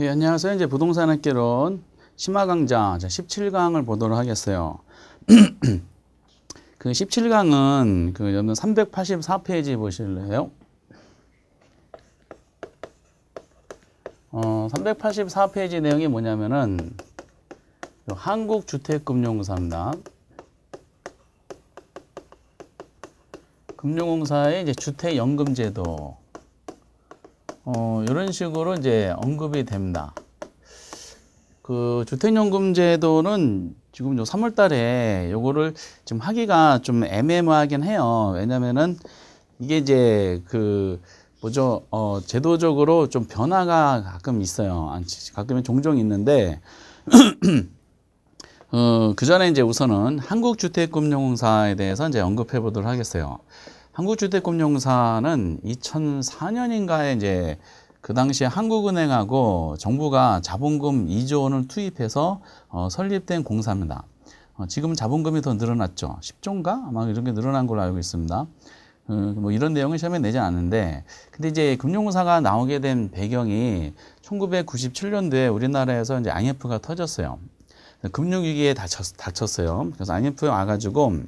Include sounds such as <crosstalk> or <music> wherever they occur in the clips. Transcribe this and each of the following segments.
예, 안녕하세요. 이제 부동산학개론 심화강좌 17강을 보도록 하겠어요. <clears throat> 그 17강은 그 여러분 384페이지 보실래요? 어, 384페이지 내용이 뭐냐면은 한국주택금융공사입니다. 금융공사의 이제 주택연금제도 어, 이런 식으로 이제 언급이 됩니다. 그 주택연금제도는 지금 요 3월 달에 요거를 지금 하기가 좀 애매모하긴 해요. 왜냐면은 이게 이제 그 뭐죠, 어, 제도적으로 좀 변화가 가끔 있어요. 가끔 종종 있는데, <clears throat> 어, 그 전에 이제 우선은 한국주택금융공사에 대해서 이제 언급해 보도록 하겠어요. 한국주택금융사는 2004년인가에 이제 그 당시에 한국은행하고 정부가 자본금 2조 원을 투입해서 어, 설립된 공사입니다. 어, 지금은 자본금이 더 늘어났죠. 10조인가? 아마 이런 게 늘어난 걸로 알고 있습니다. 어, 뭐 이런 내용을 시험에 내지 않는데 근데 이제 금융사가 나오게 된 배경이 1997년도에 우리나라에서 이제 IMF가 터졌어요. 금융위기에 닥쳤, 닥쳤어요. 그래서 IMF에 와가지고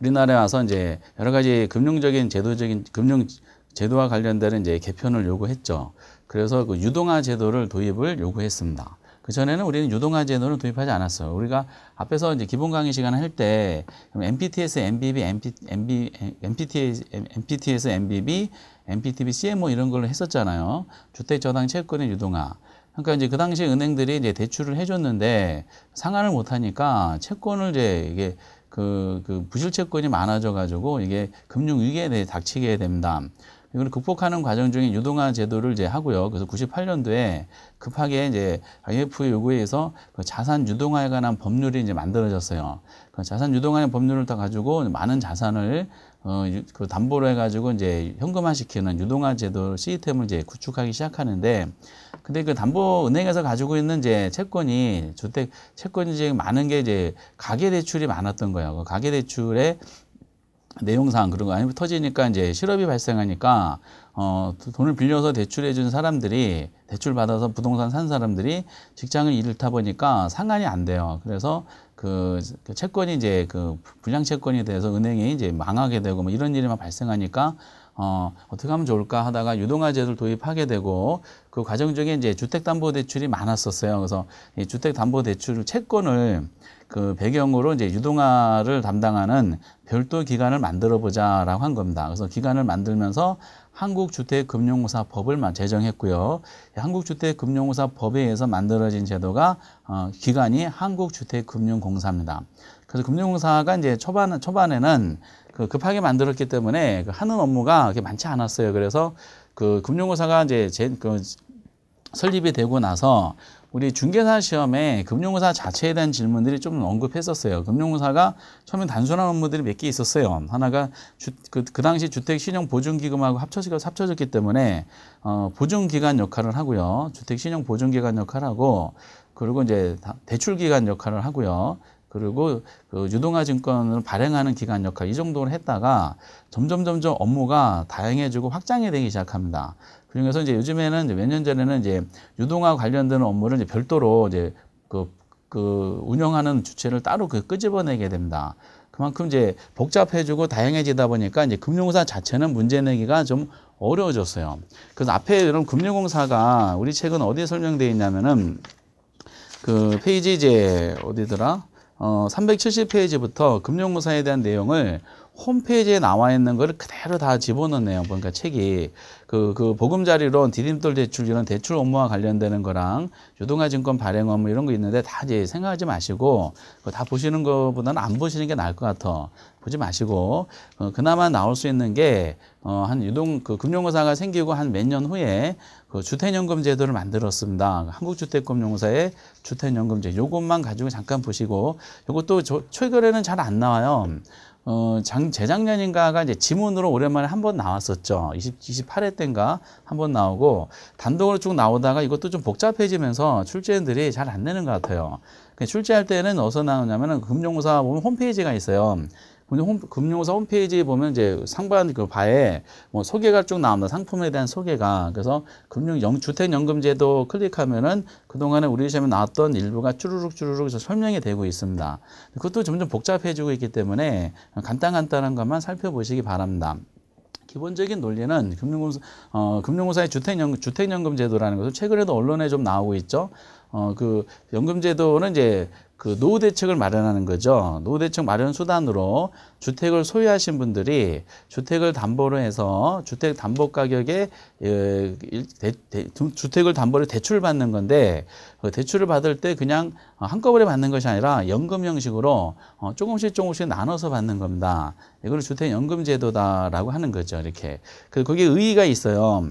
우리나라에 와서 이제 여러 가지 금융적인 제도적인 금융 제도와 관련되는 이제 개편을 요구했죠. 그래서 그 유동화 제도를 도입을 요구했습니다. 그 전에는 우리는 유동화 제도를 도입하지 않았어요. 우리가 앞에서 이제 기본 강의 시간 을할때 MPTS, MBB, MP, MB, MPTS, MPTS, MBB, MPTB, CMO 이런 걸로 했었잖아요. 주택 저당 채권의 유동화. 그러니까 이제 그 당시 은행들이 이제 대출을 해줬는데 상환을 못하니까 채권을 이제 이게 그, 그 부실채권이 많아져 가지고 이게 금융 위기에 대해 닥치게 됩니다. 이걸 극복하는 과정 중에 유동화 제도를 이제 하고요. 그래서 98년도에 급하게 이제 IMF 요구에 해서그 자산 유동화에 관한 법률이 이제 만들어졌어요. 그 자산 유동화의 법률을 다 가지고 많은 자산을 어그 담보로 해가지고 이제 현금화시키는 유동화 제도 시스템을 이제 구축하기 시작하는데 근데 그 담보은행에서 가지고 있는 이제 채권이 주택 채권이 지금 많은 게 이제 가계대출이 많았던 거예요. 그 가계대출에 내용상 그런 거 아니면 터지니까 이제 실업이 발생하니까 어 돈을 빌려서 대출해 준 사람들이 대출 받아서 부동산 산 사람들이 직장을 잃다 보니까 상환이 안 돼요. 그래서 그, 그 채권이 이제 그 불량 채권이 돼서 은행이 이제 망하게 되고 뭐 이런 일이 막 발생하니까 어 어떻게 하면 좋을까 하다가 유동화제를 도입하게 되고 그 과정 중에 이제 주택담보대출이 많았었어요. 그래서 이 주택담보대출 채권을 그 배경으로 이제 유동화를 담당하는 별도 기관을 만들어 보자라고 한 겁니다. 그래서 기관을 만들면서 한국주택금융공사법을 제정했고요. 한국주택금융공사법에 의해서 만들어진 제도가 어, 기관이 한국주택금융공사입니다. 그래서 금융공사가 이제 초반 초반에는 그 급하게 만들었기 때문에 그 하는 업무가 그렇게 많지 않았어요. 그래서 그 금융공사가 이제 제, 그 설립이 되고 나서 우리 중개사 시험에 금융회사 자체에 대한 질문들이 좀 언급했었어요. 금융회사가 처음에 단순한 업무들이 몇 개 있었어요. 하나가 주, 그, 그, 당시 주택신용보증기금하고 합쳐지고 합쳐졌기 때문에 어, 보증기관 역할을 하고요. 주택신용보증기관 역할하고 그리고 이제 대출기관 역할을 하고요. 그리고 그 유동화 증권을 발행하는 기관 역할 이 정도를 했다가 점점 점점 업무가 다양해지고 확장이 되기 시작합니다. 그중에서 이제 요즘에는 이제 몇년 전에는 이제 유동화 관련된 업무를 이제 별도로 이제 그, 그 운영하는 주체를 따로 그 끄집어내게 됩니다. 그만큼 이제 복잡해지고 다양해지다 보니까 이제 금융공사 자체는 문제 내기가 좀 어려워졌어요. 그래서 앞에 이런 금융공사가 우리 책은 어디에 설명되어 있냐면은 그 페이지 이제 어디더라? 어, 370페이지부터 금융공사에 대한 내용을 홈페이지에 나와 있는 거를 그대로 다 집어넣네요. 보니까 그러니까 책이 그, 그 보금자리론 디딤돌 대출 이런 대출 업무와 관련되는 거랑 유동화증권 발행 업무 이런 거 있는데 다 이제 생각하지 마시고 그거 다 보시는 거보다는 안 보시는 게 나을 것 같아. 보지 마시고 어, 그나마 나올 수 있는 게한 어, 유동 그금융고사가 생기고 한 몇 년 후에 그 주택연금 제도를 만들었습니다. 한국주택금융사의 주택연금제 요것만 가지고 잠깐 보시고 요것도 저, 최근에는 잘 안 나와요. 어, 장, 재작년인가가 이제 지문으로 오랜만에 한 번 나왔었죠. 20, 28회 때인가 한 번 나오고 단독으로 쭉 나오다가 이것도 좀 복잡해지면서 출제인들이 잘 안 내는 것 같아요. 그 출제할 때는 어디서 나오냐면은 금융공사 보면 홈페이지가 있어요. 금융사 홈페이지에 보면 이제 상반 그 바에 뭐 소개가 쭉 나옵니다. 상품에 대한 소개가. 그래서 금융 영, 주택연금제도 클릭하면은 그동안에 우리 시험에 나왔던 일부가 쭈루룩 쭈루룩 설명이 되고 있습니다. 그것도 점점 복잡해지고 있기 때문에 간단간단한 것만 살펴보시기 바랍니다. 기본적인 논리는 금융공사, 어, 금융공사의 주택연, 금 주택연금제도라는 것은 최근에도 언론에 좀 나오고 있죠. 어, 그 연금제도는 이제 그 노후 대책을 마련하는 거죠. 노후 대책 마련 수단으로 주택을 소유하신 분들이 주택을 담보로 해서 주택 담보 가격에 예, 주택을 담보로 대출을 받는 건데 그 대출을 받을 때 그냥 한꺼번에 받는 것이 아니라 연금 형식으로 어, 조금씩 조금씩 나눠서 받는 겁니다. 이걸 주택 연금 제도다라고 하는 거죠. 이렇게 그 거기에 의의가 있어요.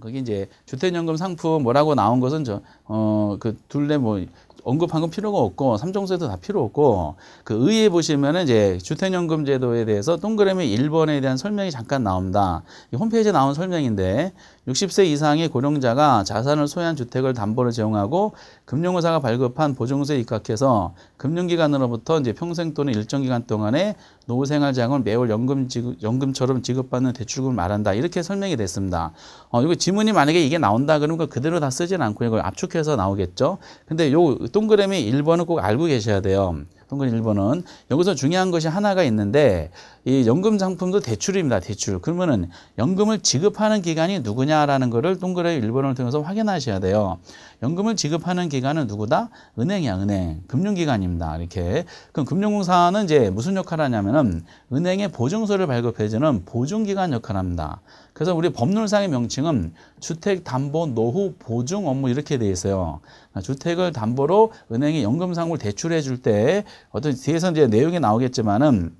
거기 이제 주택연금 상품 뭐라고 나온 것은 저 어 그 둘레 뭐 언급한 건 필요가 없고 삼종서에도다 필요 없고 그 의에 보시면은 이제 주택연금 제도에 대해서 동그라미 1번에 대한 설명이 잠깐 나옵니다. 홈페이지에 나온 설명인데 60세 이상의 고령자가 자산을 소유한 주택을 담보로 제공하고 금융회사가 발급한 보증서에 입각해서 금융기관으로부터 이제 평생 또는 일정 기간 동안에 노후생활자금을 매월 연금 지급, 연금처럼 지급받는 대출금을 말한다. 이렇게 설명이 됐습니다. 어, 이거 지문이 만약에 이게 나온다 그러면 그대로 다 쓰진 않고 이걸 압축해서 나오겠죠. 근데 요 동그라미 1번은 꼭 알고 계셔야 돼요. 동그라미 1번은 여기서 중요한 것이 하나가 있는데 이 연금 상품도 대출입니다. 대출. 그러면은 연금을 지급하는 기간이 누구냐라는 거를 동그라미 1번을 통해서 확인하셔야 돼요. 연금을 지급하는 기관은 누구다? 은행이야, 은행. 금융기관입니다. 이렇게. 그럼 금융공사는 이제 무슨 역할을 하냐면은 은행의 보증서를 발급해주는 보증기관 역할을 합니다. 그래서 우리 법률상의 명칭은 주택담보노후보증 업무 이렇게 돼 있어요. 그러니까 주택을 담보로 은행이 연금상품을 대출해 줄 때 어떤 뒤에서 이제 내용이 나오겠지만은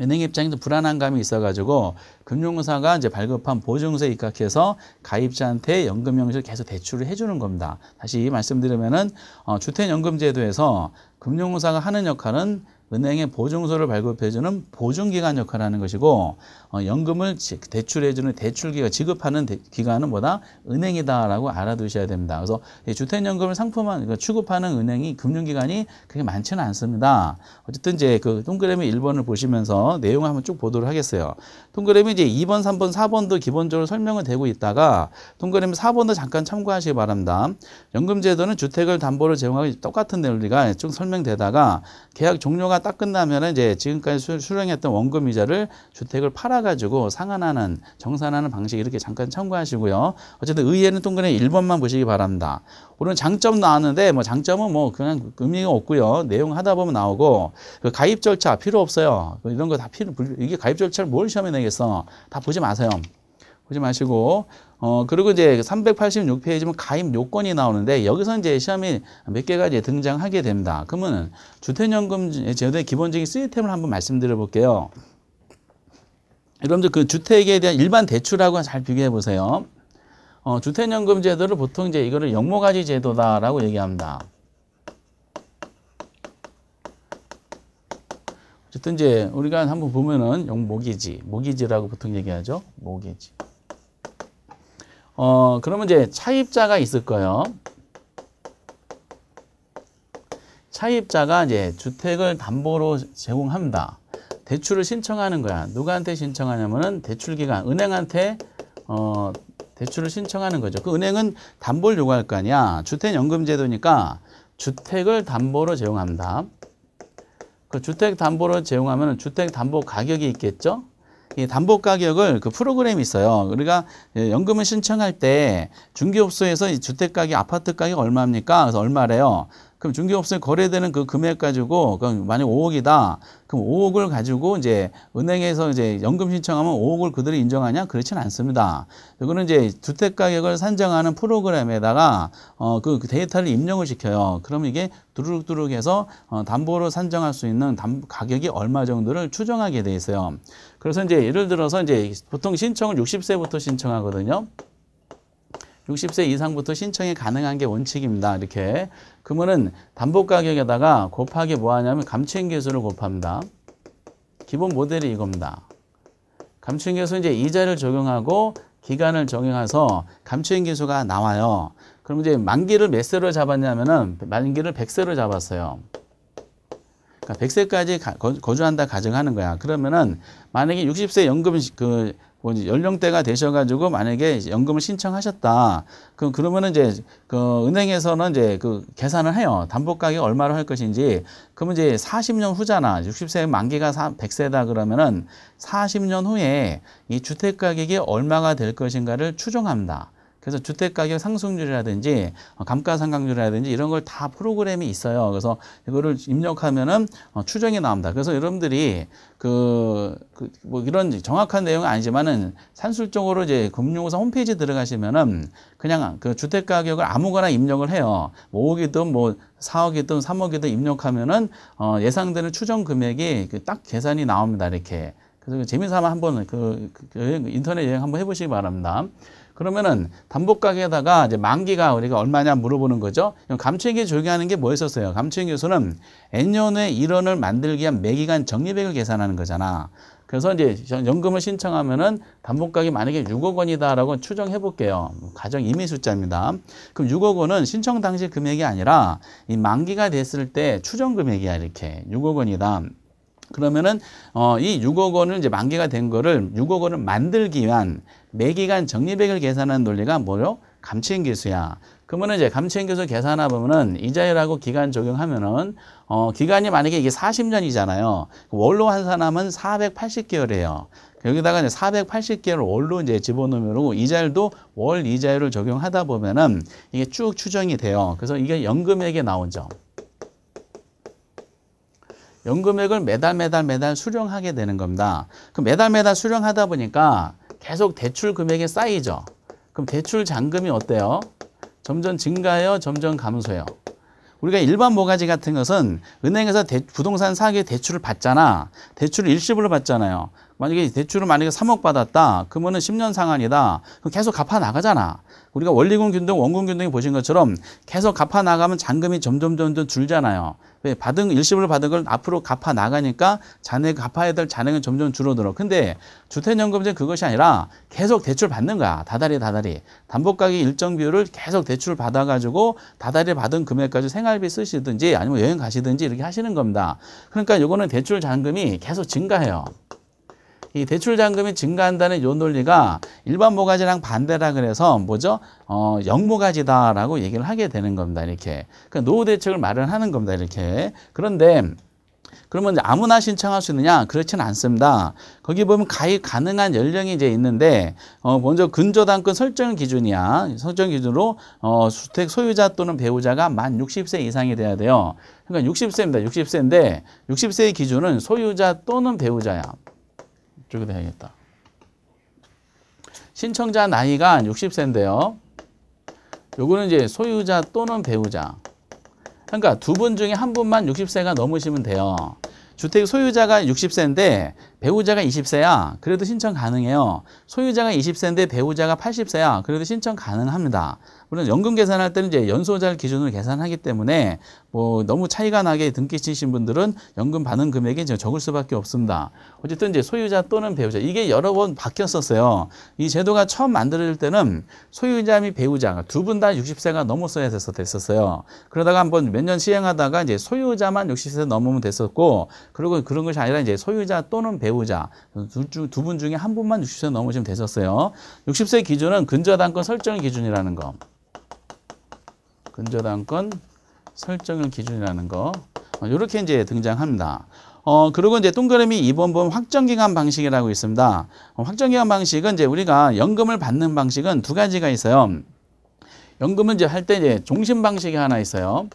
은행 입장에도 불안한 감이 있어가지고 금융사가 이제 발급한 보증서에 입각해서 가입자한테 연금 형식을 계속 대출을 해주는 겁니다. 다시 말씀드리면은 어, 주택연금제도에서 금융사가 하는 역할은 은행의 보증서를 발급해주는 보증기관 역할을 하는 것이고 어, 연금을 대출해주는 대출기가 지급하는 대, 기관은 뭐다? 은행이다라고 알아두셔야 됩니다. 그래서 주택연금을 상품화 그러니까 취급하는 은행이 금융기관이 그게 많지는 않습니다. 어쨌든 이제 그 동그라미 1번을 보시면서 내용을 한번 쭉 보도록 하겠어요. 동그라미 이제 2번, 3번, 4번도 기본적으로 설명을 되고 있다가 동그라미 4번도 잠깐 참고하시기 바랍니다. 연금제도는 주택을 담보로 제공하기 똑같은 논리가 쭉 설명되다가 계약 종료가 신가딱 끝나면 이제 지금까지 수령했던 원금 이자를 주택을 팔아가지고 상환하는 정산하는 방식 이렇게 잠깐 참고하시고요. 어쨌든 의외는 동그라미 1번만 보시기 바랍니다. 오늘 장점 나왔는데 뭐 장점은 뭐 그냥 의미가 없고요. 내용 하다 보면 나오고 그 가입 절차 필요 없어요. 이런 거 다 필요 이게 가입 절차를 뭘 시험에 내겠어. 다 보지 마세요. 보지 마시고 어 그리고 이제 386페이지면 가입 요건이 나오는데 여기서 이제 시험이 몇 개가 이제 등장하게 됩니다. 그러면 주택연금 제도의 기본적인 시스템을 한번 말씀드려 볼게요. 여러분들 그 주택에 대한 일반 대출하고 잘 비교해 보세요. 어, 주택연금 제도를 보통 이제 이거를 영모가지 제도다라고 얘기합니다. 어쨌든 이제 우리가 한번 보면은 영모기지, 모기지라고 보통 얘기하죠. 모기지. 어, 그러면 이제 차입자가 있을 거예요. 차입자가 이제 주택을 담보로 제공합니다. 대출을 신청하는 거야. 누구한테 신청하냐면은 대출기관, 은행한테 어, 대출을 신청하는 거죠. 그 은행은 담보를 요구할 거 아니야. 주택연금제도니까 주택을 담보로 제공합니다. 그 주택담보로 제공하면 주택담보 가격이 있겠죠? 이 담보 가격을 그 프로그램이 있어요. 우리가 예, 연금을 신청할 때 중개업소에서 이 주택 가격, 아파트 가격 얼마입니까? 그래서 얼마래요? 그럼 중개업소에 거래되는 그 금액 가지고 그럼 만약 5억이다. 그럼 5억을 가지고 이제 은행에서 이제 연금 신청하면 5억을 그들이 인정하냐? 그렇진 않습니다. 그거는 이제 주택 가격을 산정하는 프로그램에다가 어 그 데이터를 입력을 시켜요. 그럼 이게 두루룩두룩 해서 어 담보로 산정할 수 있는 담, 가격이 얼마 정도를 추정하게 돼 있어요. 그래서 이제 예를 들어서 이제 보통 신청은 60세부터 신청하거든요. 60세 이상부터 신청이 가능한 게 원칙입니다. 이렇게. 그러면은 담보 가격에다가 곱하기 뭐 하냐면 감추행 계수를 곱합니다. 기본 모델이 이겁니다. 감추행 계수 이제 이자를 적용하고 기간을 적용해서 감추행 계수가 나와요. 그럼 이제 만기를 몇 세로 잡았냐면은 만기를 100세로 잡았어요. 그러니까 100세까지 가, 거주한다 가정하는 거야. 그러면은 만약에 60세 연금 그 뭐지 연령대가 되셔가지고 만약에 연금을 신청하셨다. 그럼 그러면은 이제 그 은행에서는 이제 그 계산을 해요. 담보가격 얼마로 할 것인지. 그러면 이제 40년 후잖아. 60세 만기가 100세다 그러면은 40년 후에 이 주택 가격이 얼마가 될 것인가를 추정합니다. 그래서 주택가격 상승률이라든지 어, 감가상각률이라든지 이런 걸 다 프로그램이 있어요. 그래서 이거를 입력하면은 어, 추정이 나옵니다. 그래서 여러분들이 그, 그뭐 이런 정확한 내용은 아니지만은 산술적으로 이제 금융공사 홈페이지 들어가시면은 그냥 그 주택가격을 아무거나 입력을 해요. 뭐 5억이든 뭐 4억이든 3억이든 입력하면은 어 예상되는 추정 금액이 그 딱 계산이 나옵니다. 이렇게. 그래서 재미삼아 한번 그, 그, 그 여행, 인터넷 여행 한번 해보시기 바랍니다. 그러면은 담보가격에다가 이제 만기가 우리가 얼마냐 물어보는 거죠. 그럼 감추행위 적용하는 게 뭐였었어요? 감추행위 요소는 N년에 1원을 만들기 위한 매기간 적립액을 계산하는 거잖아. 그래서 이제 연금을 신청하면은 담보가격이 만약에 6억 원이다라고 추정해 볼게요. 가정 임의 숫자입니다. 그럼 6억 원은 신청 당시 금액이 아니라 이 만기가 됐을 때 추정 금액이야 이렇게 6억 원이다. 그러면은 어, 이 6억 원을 이제 만기가 된 거를 6억 원을 만들기 위한 매기간 적립액을 계산하는 논리가 뭐요? 감치행계수야. 그러면 이제 감치행계수 계산하 보면은 이자율하고 기간 적용하면은 어 기간이 만약에 이게 40년이잖아요. 월로 환산하면 480개월이에요. 여기다가 이제 480개월 월로 이제 집어넣으면 이자율도 월 이자율을 적용하다 보면은 이게 쭉 추정이 돼요. 그래서 이게 연금액에 나온 점. 연금액을 매달 매달 매달 수령하게 되는 겁니다. 그 매달 매달 수령하다 보니까 계속 대출 금액에 쌓이죠. 그럼 대출 잔금이 어때요? 점점 증가해요? 점점 감소해요? 우리가 일반 모가지 같은 것은 은행에서 대, 부동산 사기에 대출을 받잖아. 대출을 일시불로 받잖아요. 만약에 대출을 만약에 3억 받았다. 그러면은 10년 상환이다. 그럼 계속 갚아 나가잖아. 우리가 원리금 균등, 원금 균등이 보신 것처럼 계속 갚아 나가면 잔금이 점점 점점 줄잖아요. 왜 받은 일시불 받은 걸 앞으로 갚아 나가니까 잔액 갚아야 될 잔액은 점점 줄어들어. 근데 주택연금제 그것이 아니라 계속 대출 받는 거야. 다달이 다달이. 담보 가기 일정 비율을 계속 대출 받아 가지고 다달이 받은 금액까지 생활비 쓰시든지 아니면 여행 가시든지 이렇게 하시는 겁니다. 그러니까 요거는 대출 잔금이 계속 증가해요. 이 대출 잔금이 증가한다는 요 논리가 일반 모가지랑 반대라 그래서 뭐죠? 어, 영모가지다라고 얘기를 하게 되는 겁니다. 이렇게. 그러니까 노후 대책을 마련하는 겁니다. 이렇게. 그런데 그러면 아무나 신청할 수 있느냐? 그렇지는 않습니다. 거기 보면 가입 가능한 연령이 이제 있는데 어 먼저 근저당권 설정 기준이야. 설정 기준으로 어 주택 소유자 또는 배우자가 만 60세 이상이 돼야 돼요. 그러니까 60세입니다. 60세인데 60세의 기준은 소유자 또는 배우자야. 저기다 해겠다 신청자 나이가 60세인데요. 요거는 이제 소유자 또는 배우자. 그러니까 두 분 중에 한 분만 60세가 넘으시면 돼요. 주택 소유자가 60세인데 배우자가 20세야 그래도 신청 가능해요. 소유자가 20세인데 배우자가 80세야 그래도 신청 가능합니다. 물론 연금 계산할 때는 이제 연소자를 기준으로 계산하기 때문에 뭐 너무 차이가 나게 등기치신 분들은 연금 받는 금액이 적을 수밖에 없습니다. 어쨌든 이제 소유자 또는 배우자 이게 여러 번 바뀌었었어요. 이 제도가 처음 만들어질 때는 소유자 및 배우자 그러니까 두분 다 60세가 넘었어야 됐 됐었어요. 그러다가 한번 몇 년 시행하다가 이제 소유자만 60세 넘으면 됐었고 그리고 그런 것이 아니라 이제 소유자 또는 배우자 배우자 두분 중에 한 분만 60세 넘으시면 되셨어요. 60세 기준은 근저당권 설정 기준이라는 거. 근저당권 설정을 기준이라는 거. 이렇게 어, 이제 등장합니다. 어, 그리고 이제 동그라미 2번 보면 확정기간 방식이라고 있습니다. 어, 확정기간 방식은 이제 우리가 연금을 받는 방식은 두 가지가 있어요. 연금은 이제 할 때 이제 종신 방식이 하나 있어요.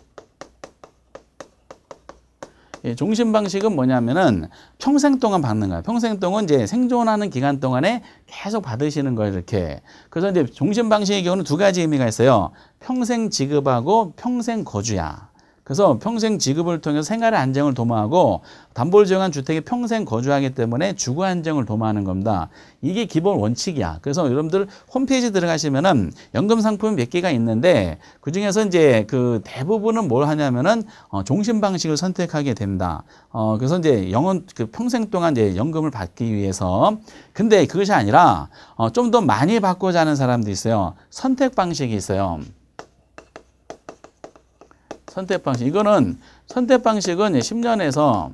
예, 종신 방식은 뭐냐면은 평생 동안 받는 거야. 평생 동안 이제 생존하는 기간 동안에 계속 받으시는 거예요, 이렇게. 그래서 이제 종신 방식의 경우는 두 가지 의미가 있어요. 평생 지급하고 평생 거주야. 그래서 평생 지급을 통해서 생활의 안정을 도모하고 담보를 제공한 주택에 평생 거주하기 때문에 주거 안정을 도모하는 겁니다. 이게 기본 원칙이야. 그래서 여러분들 홈페이지 들어가시면은 연금 상품 몇 개가 있는데 그 중에서 이제 그 대부분은 뭘 하냐면은 어, 종신 방식을 선택하게 됩니다. 어, 그래서 이제 영원 그 평생 동안 이제 연금을 받기 위해서 근데 그것이 아니라 어, 좀 더 많이 받고자 하는 사람도 있어요. 선택 방식이 있어요. 선택 방식. 이거는 선택 방식은 10년에서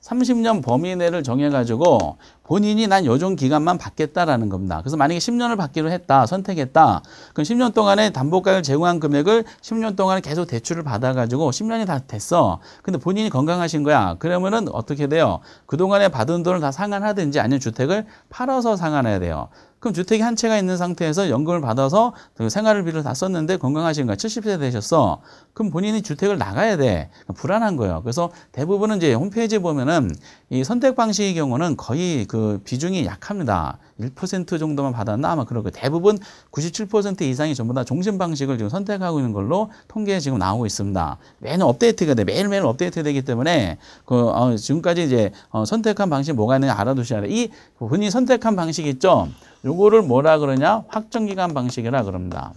30년 범위 내를 정해가지고 본인이 난 요정 기간만 받겠다라는 겁니다. 그래서 만약에 10년을 받기로 했다, 선택했다. 그럼 10년 동안에 담보가액 제공한 금액을 10년 동안 계속 대출을 받아가지고 10년이 다 됐어. 근데 본인이 건강하신 거야. 그러면은 어떻게 돼요? 그동안에 받은 돈을 다 상환하든지 아니면 주택을 팔아서 상환해야 돼요. 그럼 주택이 한 채가 있는 상태에서 연금을 받아서 그 생활비를 다 썼는데 건강하신 거야. 70세 되셨어. 그럼 본인이 주택을 나가야 돼. 그러니까 불안한 거예요. 그래서 대부분은 이제 홈페이지에 보면은 이 선택 방식의 경우는 거의 그그 비중이 약합니다. 1% 정도만 받았나 아마 그렇고 대부분 97% 이상이 전부 다 종신 방식을 지금 선택하고 있는 걸로 통계 지금 나오고 있습니다. 매년 업데이트가 돼. 매일매일 업데이트 되기 때문에 그 어, 지금까지 이제 어, 선택한 방식 뭐가 있는지 알아두셔야 돼이 본인이 선택한 방식 있죠? 요거를 뭐라 그러냐? 확정기간 방식이라 그럽니다.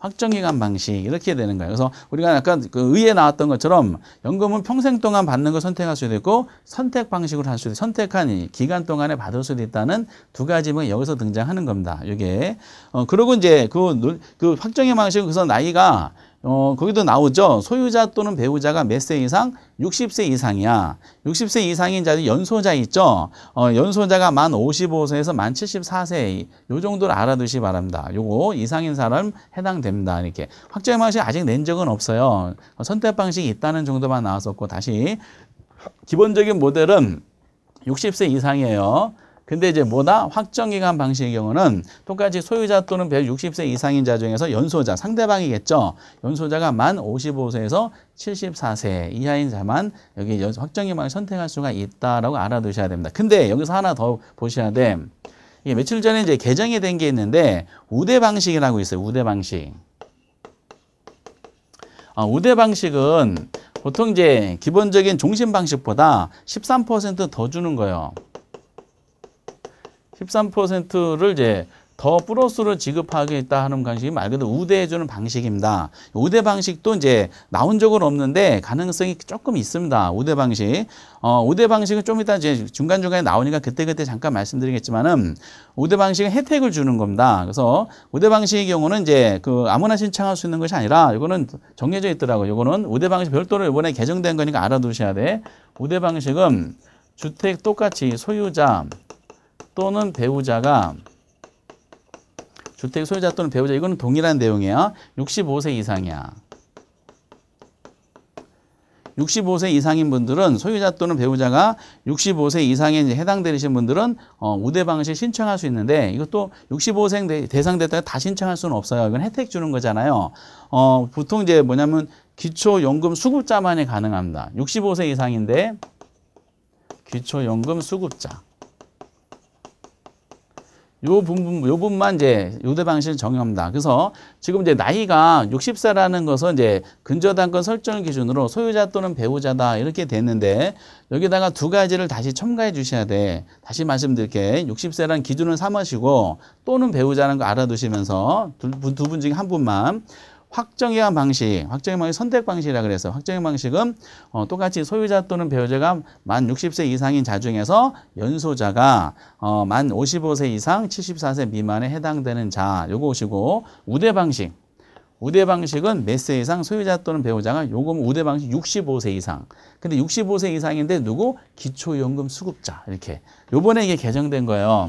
확정기간 방식 이렇게 되는 거예요. 그래서 우리가 약간 그 의에 나왔던 것처럼 연금은 평생 동안 받는 걸 선택할 수도 있고 선택 방식으로 할 수도 있고 선택한 기간 동안에 받을 수도 있다는 두 가지가 뭐 여기서 등장하는 겁니다. 이게 어그러고 이제 그, 그 확정의 방식은 그래서 나이가 어, 거기도 나오죠. 소유자 또는 배우자가 몇 세 이상? 60세 이상이야. 60세 이상인 자들 연소자 있죠. 어, 연소자가 만 55세에서 만 74세 요 정도를 알아두시 기 바랍니다. 요거 이상인 사람 해당됩니다. 이렇게 확정 방식 아직 낸 적은 없어요. 어, 선택 방식이 있다는 정도만 나왔었고 다시 기본적인 모델은 60세 이상이에요. 근데 이제 뭐나 확정기간 방식의 경우는 똑같이 소유자 또는 160세 이상인 자중에서 연소자 상대방이겠죠. 연소자가 만 55세에서 74세 이하인 자만 여기 확정기간을 선택할 수가 있다라고 알아두셔야 됩니다. 근데 여기서 하나 더 보셔야 돼. 이게 며칠 전에 이제 개정이 된 게 있는데 우대 방식이라고 있어요. 우대 방식. 어, 우대 방식은 보통 이제 기본적인 종신 방식보다 13%더 주는 거예요. 13%를 이제 더 플러스로 지급하겠다 게 하는 방식이 말 그대로 우대해주는 방식입니다. 우대 방식도 이제 나온 적은 없는데 가능성이 조금 있습니다. 우대 방식. 어, 우대 방식은 좀 이따 이제 중간중간에 나오니까 그때그때 잠깐 말씀드리겠지만은 우대 방식은 혜택을 주는 겁니다. 그래서 우대 방식의 경우는 이제 그 아무나 신청할 수 있는 것이 아니라 이거는 정해져 있더라고요. 이거는 우대 방식 별도로 이번에 개정된 거니까 알아두셔야 돼. 우대 방식은 주택 똑같이 소유자 또는 배우자가 주택 소유자 또는 배우자 이거는 동일한 내용이에요. 65세 이상이야. 65세 이상인 분들은 소유자 또는 배우자가 65세 이상에 해당되시는 분들은 어, 우대 방식 신청할 수 있는데 이것도 65세 대상 됐다가 다 신청할 수는 없어요. 이건 혜택 주는 거잖아요. 어, 보통 이제 뭐냐면 기초연금 수급자만이 가능합니다. 65세 이상인데 기초연금 수급자. 요 부분, 요 부분만 이제 유대 방식을 적용합니다. 그래서 지금 이제 나이가 60세라는 것은 이제 근저당권 설정을 기준으로 소유자 또는 배우자다 이렇게 됐는데 여기다가 두 가지를 다시 첨가해 주셔야 돼. 다시 말씀드릴게. 60세라는 기준을 삼으시고 또는 배우자라는 거 알아두시면서 두 분 중에 한 분만 확정의한 방식, 확정의 방식 선택 방식이라 그래서 확정의 방식은 어, 똑같이 소유자 또는 배우자가 만 60세 이상인 자 중에서 연소자가 어, 만 55세 이상 74세 미만에 해당되는 자 요거시고 우대 방식 우대 방식은 몇 세 이상 소유자 또는 배우자가 요금 우대 방식 65세 이상. 근데 65세 이상인데 누구? 기초연금 수급자 이렇게. 요번에 이게 개정된 거예요.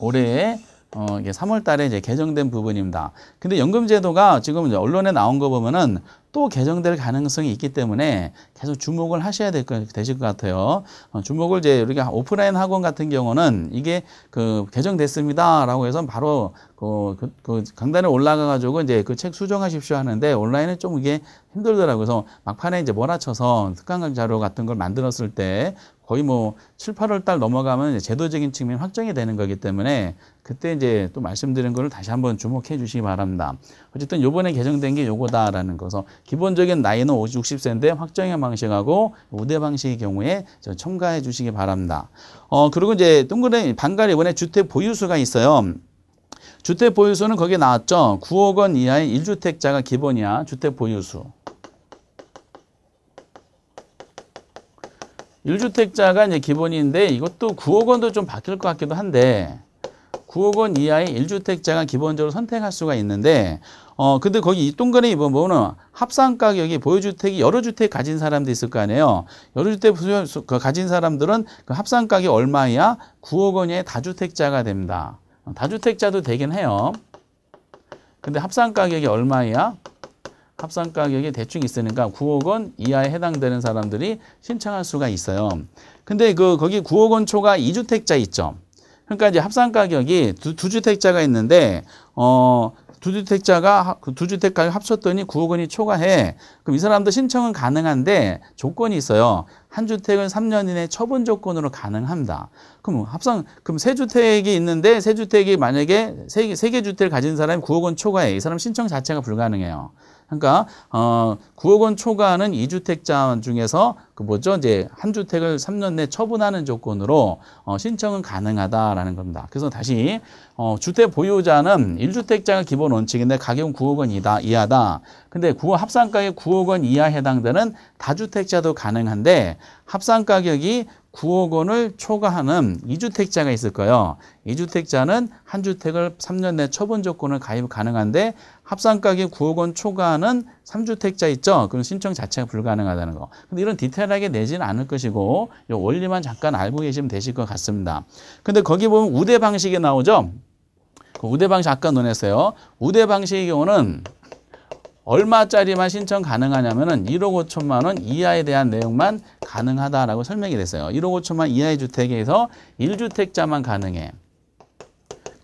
올해 어, 이게 3월 달에 이제 개정된 부분입니다. 근데 연금제도가 지금 이제 언론에 나온 거 보면은 또 개정될 가능성이 있기 때문에 계속 주목을 하셔야 될 거, 되실 것 같아요. 어, 주목을 이제 이렇게 오프라인 학원 같은 경우는 이게 그 개정됐습니다라고 해서 바로 그, 그, 그 강단에 올라가가지고 이제 그 책 수정하십시오 하는데 온라인은 좀 이게 힘들더라고요. 그래서 막판에 이제 몰아쳐서 특강 강 자료 같은 걸 만들었을 때 거의 뭐 7, 8월 달 넘어가면 제도적인 측면이 확정이 되는 거기 때문에 그때 이제 또 말씀드린 거를 다시 한번 주목해 주시기 바랍니다. 어쨌든 요번에 개정된 게 요거다라는 거서 기본적인 나이는 50, 60세인데 확정형 방식하고 우대 방식의 경우에 첨가해 주시기 바랍니다. 어, 그리고 이제 동그라미 반갈이 이번에 주택 보유수가 있어요. 주택 보유수는 거기에 나왔죠. 9억 원 이하의 1주택자가 기본이야. 주택 보유수. 1주택자가 이제 기본인데 이것도 9억 원도 좀 바뀔 것 같기도 한데 9억 원 이하의 1주택자가 기본적으로 선택할 수가 있는데 어 근데 거기 이 동그라미 보면은 뭐, 합산 가격이 보유주택이 여러 주택 가진 사람도 있을 거 아니에요. 여러 주택 그 가진 사람들은 그 합산 가격 얼마야? 9억 원이의 다주택자가 됩니다. 어, 다주택자도 되긴 해요. 근데 합산 가격이 얼마야? 합산 가격이 대충 있으니까 9억 원 이하에 해당되는 사람들이 신청할 수가 있어요. 근데 그 거기 9억 원 초과 2주택자 있죠. 그러니까 이제 합산 가격이 두, 두 주택자가 있는데 어 두주택자가 그 두주택 가격 합쳤더니 9억 원이 초과해. 그럼 이 사람도 신청은 가능한데 조건이 있어요. 한 주택은 3년 이내 처분 조건으로 가능합니다. 그럼 합산 그럼 세 주택이 있는데 세 주택이 만약에 세개 주택을 가진 사람이 9억 원 초과해. 이 사람 신청 자체가 불가능해요. 그러니까 어 9억 원 초과하는 이주택자 중에서 그 뭐죠? 이제 한 주택을 3년 내 처분하는 조건으로 어 신청은 가능하다라는 겁니다. 그래서 다시 어 주택 보유자는 1주택자가 기본 원칙인데 가격은 9억 원 이다 이하다. 근데 구 합산 가격 9억 원 이하 해당되는 다주택자도 가능한데 합산 가격이 9억 원을 초과하는 2주택자가 있을 거예요. 2주택자는한 주택을 3년 내 처분 조건을 가입 가능한데 합산가격 9억 원 초과하는 3주택자 있죠. 그럼 신청 자체가 불가능하다는 거. 근데 이런 디테일하게 내지는 않을 것이고 요 원리만 잠깐 알고 계시면 되실 것 같습니다. 근데 거기 보면 우대 방식이 나오죠. 그 우대 방식 아까 논했어요. 우대 방식의 경우는 얼마짜리만 신청 가능하냐면은 1억 5천만 원 이하에 대한 내용만 가능하다라고 설명이 됐어요. 1억 5천만 이하의 주택에서 1주택자만 가능해.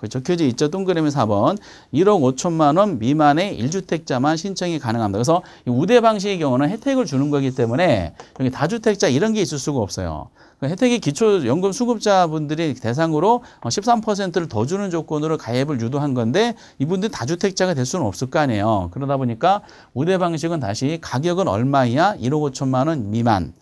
그렇죠. 교재 있죠. 동그라미 4번. 1억 5천만 원 미만의 1주택자만 신청이 가능합니다. 그래서 우대 방식의 경우는 혜택을 주는 거기 때문에 여기 다주택자 이런 게 있을 수가 없어요. 그 혜택이 기초연금 수급자분들이 대상으로 13%를 더 주는 조건으로 가입을 유도한 건데 이분들 다주택자가 될 수는 없을 거 아니에요. 그러다 보니까 우대 방식은 다시 가격은 얼마 이하 1억 5천만 원 미만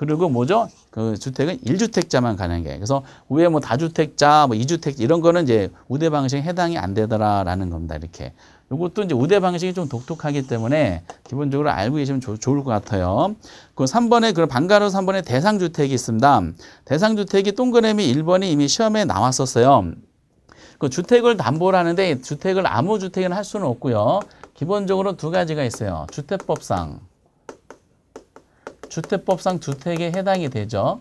그리고 뭐죠? 그 주택은 일주택자만 가는 게. 그래서 위에 뭐 다주택자, 뭐 이주택 이런 거는 이제 우대 방식에 해당이 안 되더라라는 겁니다. 이렇게. 이것도 이제 우대 방식이 좀 독특하기 때문에 기본적으로 알고 계시면 조, 좋을 것 같아요. 그 3번에 그 방가로 3번에 대상 주택이 있습니다. 대상 주택이 동그라미 1번이 이미 시험에 나왔었어요. 그 주택을 담보를 하는데 주택을 아무 주택이나 할 수는 없고요. 기본적으로 두 가지가 있어요. 주택법상 주택법상 주택에 해당이 되죠.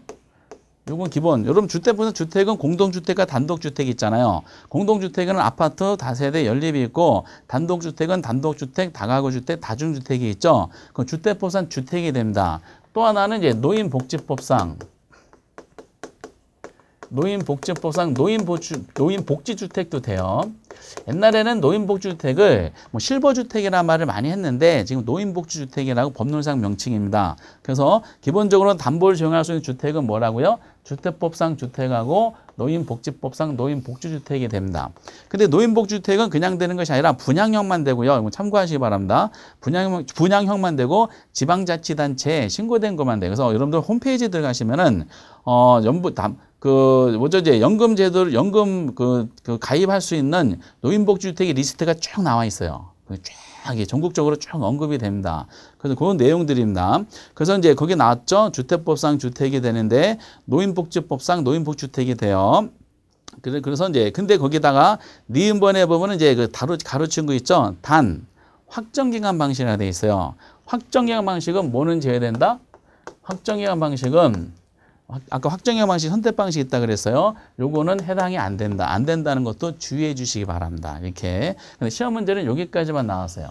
요건 기본. 여러분 주택보다 주택은 공동주택과 단독주택이 있잖아요. 공동주택은 아파트, 다세대, 연립이 있고 단독주택은 단독주택, 다가구주택, 다중주택이 있죠. 그 주택법상 주택이 됩니다. 또 하나는 이제 노인복지법상 노인복지법상 노인복지, 노인복지주택도 돼요. 옛날에는 노인복지주택을 뭐 실버주택이라는 말을 많이 했는데 지금 노인복지주택이라고 법률상 명칭입니다. 그래서 기본적으로 담보를 적용할 수 있는 주택은 뭐라고요? 주택법상 주택하고 노인복지법상 노인복지주택이 됩니다. 근데 노인복지주택은 그냥 되는 것이 아니라 분양형만 되고요. 이거 참고하시기 바랍니다. 분양형, 분양형만 되고 지방자치단체에 신고된 것만 돼요. 그래서 여러분들 홈페이지 들어가시면은 어, 연부 담그 뭐죠 이제 연금 제도를 연금 그, 그 가입할 수 있는 노인복지주택의 리스트가 쭉 나와 있어요. 쫙 전국적으로 쭉 언급이 됩니다. 그래서 그런 내용들입니다. 그래서 이제 거기 나왔죠. 주택법상 주택이 되는데 노인복지법상 노인복지주택이 돼요. 그래서 이제 근데 거기다가 니은번에 보면 이제 그 다루 가로친 거 있죠. 단 확정기간 방식이라 돼 있어요. 확정기간 방식은 뭐는 제외된다? 확정기간 방식은 아까 확정형 방식, 선택 방식이 있다 그랬어요. 요거는 해당이 안 된다. 안 된다는 것도 주의해 주시기 바랍니다. 이렇게. 근데 시험 문제는 여기까지만 나왔어요.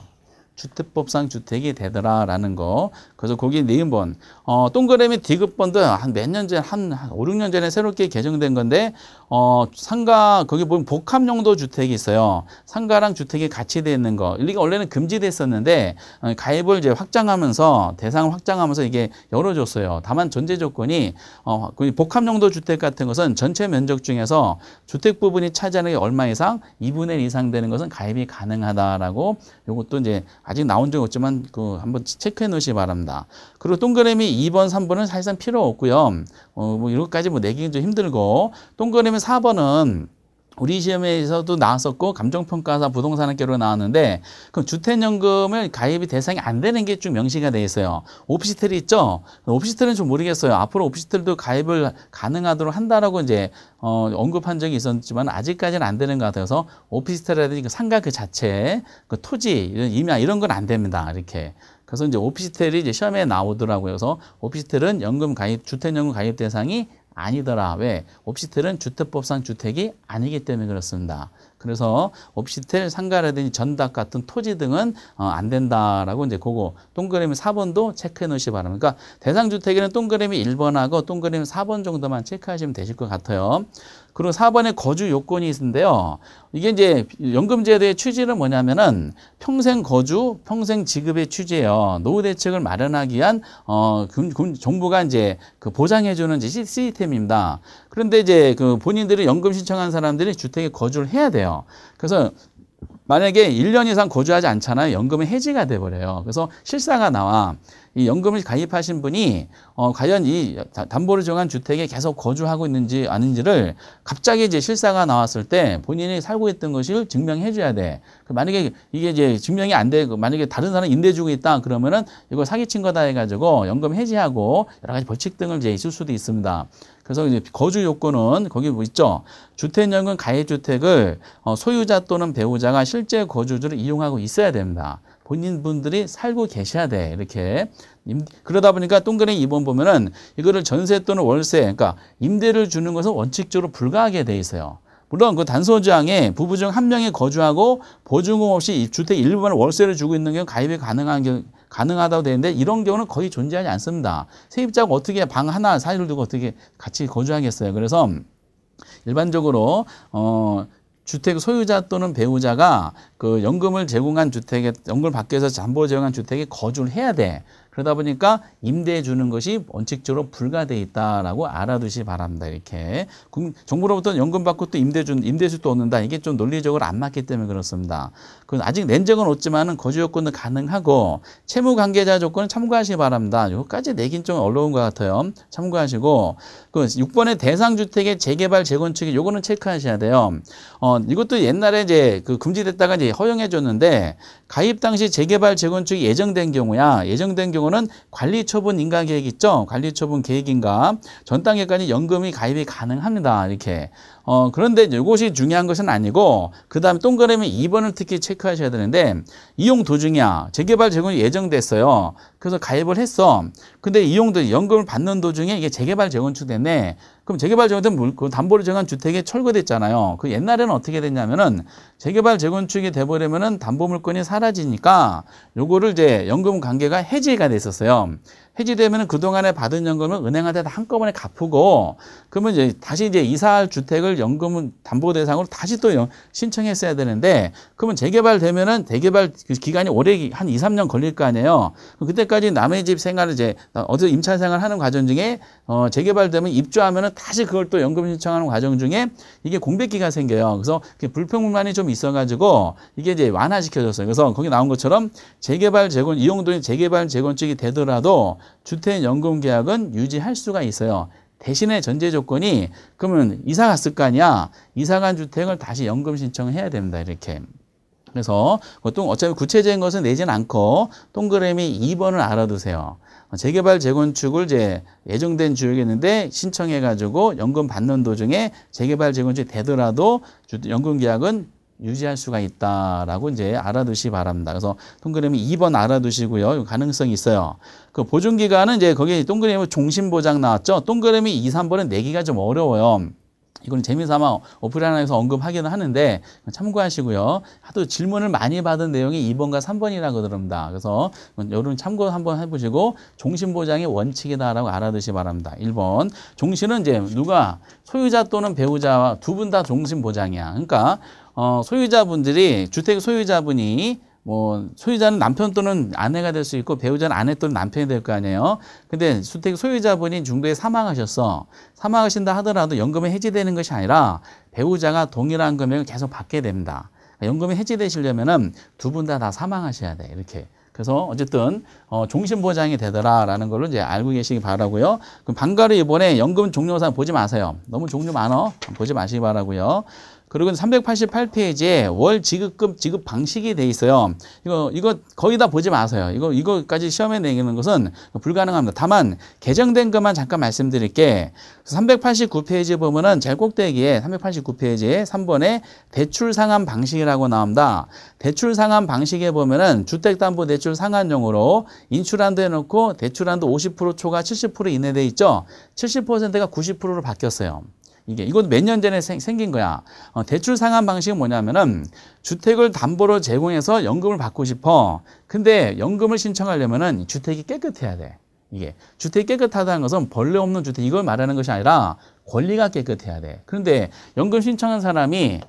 주택법상 주택이 되더라라는 거. 그래서 거기 네 번. 어, 동그라미 디귿 번도 한 몇 년 전, 한, 한 5, 6년 전에 새롭게 개정된 건데, 어, 상가, 거기 보면 복합용도 주택이 있어요. 상가랑 주택이 같이 되 있는 거. 이게 원래는 금지됐었는데, 어, 가입을 이제 확장하면서, 대상 확장하면서 이게 열어줬어요. 다만 전제 조건이, 어, 그 복합용도 주택 같은 것은 전체 면적 중에서 주택 부분이 차지하는 게 얼마 이상, 2분의 1 이상 되는 것은 가입이 가능하다라고 요것도 이제 아직 나온 적 없지만 그 한번 체크해 놓으시기 바랍니다. 그리고 동그라미 2번, 3번은 사실상 필요 없고요. 어, 뭐 이것까지 뭐 내기는 좀 힘들고 동그라미 4번은 우리 시험에서도 나왔었고 감정평가사 부동산학교로 나왔는데 그럼 주택연금을 가입이 대상이 안 되는 게 좀 명시가 돼 있어요. 오피스텔이 있죠. 오피스텔은 좀 모르겠어요. 앞으로 오피스텔도 가입을 가능하도록 한다라고 이제 어, 언급한 적이 있었지만 아직까지는 안 되는 것 같아서 오피스텔이라든지 그 상가 그 자체, 그 토지 이런 임야 이런 건 안 됩니다. 이렇게. 그래서 이제 오피스텔이 이제 시험에 나오더라고요. 그래서 오피스텔은 연금 가입, 주택연금 가입 대상이 아니더라. 왜? 옵시텔은 주택법상 주택이 아니기 때문에 그렇습니다. 그래서 옵시텔 상가라든지 전답 같은 토지 등은 어, 안 된다라고 이제 그거 동그라미 4번도 체크해 놓으시기 바랍니다. 그러니까 대상 주택에는 동그라미 1번하고 동그라미 4번 정도만 체크하시면 되실 것 같아요. 그리고 4번에 거주 요건이 있는데요. 이게 이제 연금제도의 취지는 뭐냐면은 평생 거주, 평생 지급의 취지예요. 노후 대책을 마련하기 위한 어 금, 금, 정부가 이제 그 보장해 주는 시스템입니다. 그런데 이제 그 본인들이 연금 신청한 사람들이 주택에 거주를 해야 돼요. 그래서 만약에 1년 이상 거주하지 않잖아요. 연금은 해지가 돼 버려요. 그래서 실사가 나와. 이 연금을 가입하신 분이 어, 과연 이 담보를 정한 주택에 계속 거주하고 있는지 아닌지를 갑자기 이제 실사가 나왔을 때 본인이 살고 있던 것을 증명해 줘야 돼. 그 만약에 이게 이제 증명이 안 되고 그 만약에 다른 사람 임대 주고 있다 그러면은 이거 사기친 거다 해가지고 연금 해지하고 여러 가지 벌칙 등을 이제 있을 수도 있습니다. 그래서 이제 거주 요건은 거기 뭐 있죠. 주택연금 가입주택을 어, 소유자 또는 배우자가 실제 거주지를 이용하고 있어야 됩니다. 본인 분들이 살고 계셔야 돼. 이렇게. 그러다 보니까 동그란미 2번 보면은 이거를 전세 또는 월세, 그러니까 임대를 주는 것은 원칙적으로 불가하게 돼 있어요. 물론 그단소장에 부부 중 한 명이 거주하고 보증금 없이 주택 일부만 월세를 주고 있는 경우 가입이 가능한 경우 가능하다고 되는데 이런 경우는 거의 존재하지 않습니다. 세입자가 어떻게 방 하나 사유를 두고 어떻게 같이 거주하겠어요. 그래서 일반적으로 어 주택 소유자 또는 배우자가 그 연금을 제공한 주택에 연금을 받기 위해서 담보 제공한 주택에 거주를 해야 돼. 그러다 보니까 임대해 주는 것이 원칙적으로 불가돼 있다라고 알아두시 바랍니다. 이렇게 정부로부터 연금 받고 또 임대 준 임대수도 얻는다. 이게 좀 논리적으로 안 맞기 때문에 그렇습니다. 그건 아직 낸적은 없지만은 거주 요건은 가능하고 채무 관계자 조건은 참고하시기 바랍니다. 이거까지 내긴 좀 어려운 것 같아요. 참고하시고 그 6번의 대상 주택의 재개발 재건축이 요거는 체크하셔야 돼요. 어 이것도 옛날에 이제 그 금지됐다가 이제 허용해 줬는데 가입 당시 재개발 재건축이 예정된 경우야 예정된 경우는 관리 처분 인가 계획 있죠. 관리 처분 계획인가 전 단계까지 연금이 가입이 가능합니다. 이렇게 어 그런데 이것이 중요한 것은 아니고 그 다음에 동그라미 2번을 특히 체크 체크하셔야 되는데 이용 도중이야 재개발 재건이 예정됐어요. 그래서 가입을 했어. 근데 이용도 연금을 받는 도중에 이게 재개발 재건축 됐네. 그럼 재개발 재건축 그 담보를 정한 주택에 철거됐잖아요. 그 옛날에는 어떻게 됐냐면은 재개발 재건축이 돼 버리면은 담보 물건이 사라지니까 요거를 이제 연금 관계가 해지가 됐었어요. 해지되면 그동안에 받은 연금을 은행한테 다 한꺼번에 갚고 그러면 이제 다시 이제 이사할 주택을 연금 담보 대상으로 다시 또 신청했어야 되는데 그러면 재개발되면은 재개발 기간이 오래 한 2, 3년 걸릴 거 아니에요. 그때 이제까지 남의 집 생활을 이제 어, 어디서 임차 생활 하는 과정 중에 어 재개발되면 입주하면은 다시 그걸 또 연금 신청하는 과정 중에 이게 공백기가 생겨요. 그래서 불평불만이 좀 있어가지고 이게 이제 완화시켜졌어요. 그래서 거기 나온 것처럼 재개발 재건 이용도인 재개발 재건축이 되더라도 주택 연금 계약은 유지할 수가 있어요. 대신에 전제 조건이 그러면 이사 갔을 거 아니야. 이사 간 주택을 다시 연금 신청해야 됩니다. 이렇게. 그래서 보통 어차피 구체적인 것은 내지는 않고 동그라미 2번을 알아두세요. 재개발 재건축을 이제 예정된 주역이있는데 신청해 가지고 연금 받는 도중에 재개발 재건축이 되더라도 연금 계약은 유지할 수가 있다라고 이제 알아두시 바랍니다. 그래서 동그라미 2번 알아두시고요. 가능성이 있어요. 그 보증 기간은 이제 거기에 동그라미 종신 보장 나왔죠. 동그라미 2, 3번은 내기가 좀 어려워요. 이건 재미삼아 오프라인에서 언급하기는 하는데 참고하시고요. 하도 질문을 많이 받은 내용이 2번과 3번이라고 들었다. 그래서 여러분 참고 한번 해보시고 종신보장의 원칙이다라고 알아두시 바랍니다. 1번 종신은 이제 누가 소유자 또는 배우자 와두 분 다 종신보장이야. 그러니까 어, 소유자분들이 주택 소유자분이 뭐 소유자는 남편 또는 아내가 될 수 있고 배우자는 아내 또는 남편이 될 거 아니에요. 근데 주택 소유자분이 중도에 사망하셨어. 사망하신다 하더라도 연금이 해지되는 것이 아니라 배우자가 동일한 금액을 계속 받게 됩니다. 그러니까 연금이 해지되시려면은 두분 다다 다 사망하셔야 돼. 이렇게. 그래서 어쨌든 어, 종신 보장이 되더라라는 걸로 이제 알고 계시기 바라고요. 그럼 반가루 이번에 연금 종료상 보지 마세요. 너무 종류 많아 보지 마시기 바라고요. 그리고 388페이지에 월 지급금 지급 방식이 돼 있어요. 이거 이거 거의 다 보지 마세요. 이거 이거까지 시험에 내기는 것은 불가능합니다. 다만 개정된 것만 잠깐 말씀드릴게. 389페이지 보면은 잘 꼭대기에 389페이지에 3번에 대출 상환 방식이라고 나옵니다. 대출 상환 방식에 보면은 주택담보대출 상환용으로 인출한도 해놓고 대출한도 50% 초과 70% 이내돼 있죠. 70%가 90%로 바뀌었어요. 이게 이건 몇 년 전에 생, 긴 거야. 어, 대출 상환 방식은 뭐냐면은 주택을 담보로 제공해서 연금을 받고 싶어. 근데 연금을 신청하려면은 주택이 깨끗해야 돼. 이게 주택이 깨끗하다는 것은 벌레 없는 주택 이걸 말하는 것이 아니라 권리가 깨끗해야 돼. 그런데 연금 신청한 사람이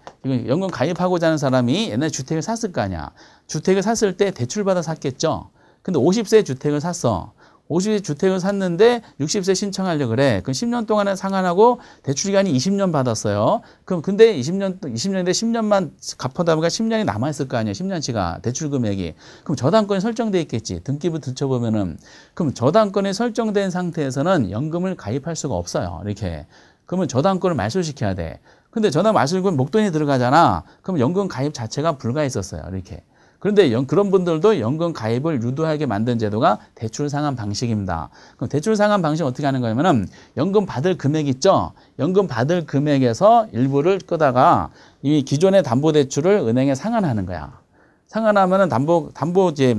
연금 가입하고자 하는 사람이 옛날 에 주택을 샀을 거 아니야. 주택을 샀을 때 대출받아 샀겠죠. 근데 50세 주택을 샀어. 5 0직 주택을 샀는데 60세 신청하려고 그래. 그럼 10년 동안은 상환하고 대출 기간이 20년 받았어요. 그럼 근데 20년 20년인데 10년만 갚아다 보니까 10년이 남아 있을 거 아니에요. 10년치가 대출 금액이. 그럼 저당권이 설정돼 있겠지. 등기부 들춰 보면은 그럼 저당권이 설정된 상태에서는 연금을 가입할 수가 없어요. 이렇게. 그러면 저당권을 말소시켜야 돼. 근데 저당 말소시키면 목돈이 들어가잖아. 그럼 연금 가입 자체가 불가했었어요. 이렇게. 그런데 연, 그런 분들도 연금 가입을 유도하게 만든 제도가 대출 상환 방식입니다. 그럼 대출 상환 방식 어떻게 하는 거냐면은 연금 받을 금액 있죠. 연금 받을 금액에서 일부를 끄다가 이미 기존의 담보 대출을 은행에 상환하는 거야. 상환하면은 담보 담보 이제